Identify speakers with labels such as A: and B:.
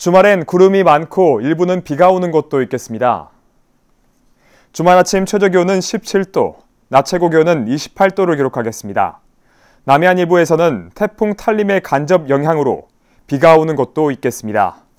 A: 주말엔 구름이 많고 일부는 비가 오는 곳도 있겠습니다. 주말 아침 최저 기온은 17도, 낮 최고 기온은 28도를 기록하겠습니다. 남해안 일부에서는 태풍 탈림의 간접 영향으로 비가 오는 곳도 있겠습니다.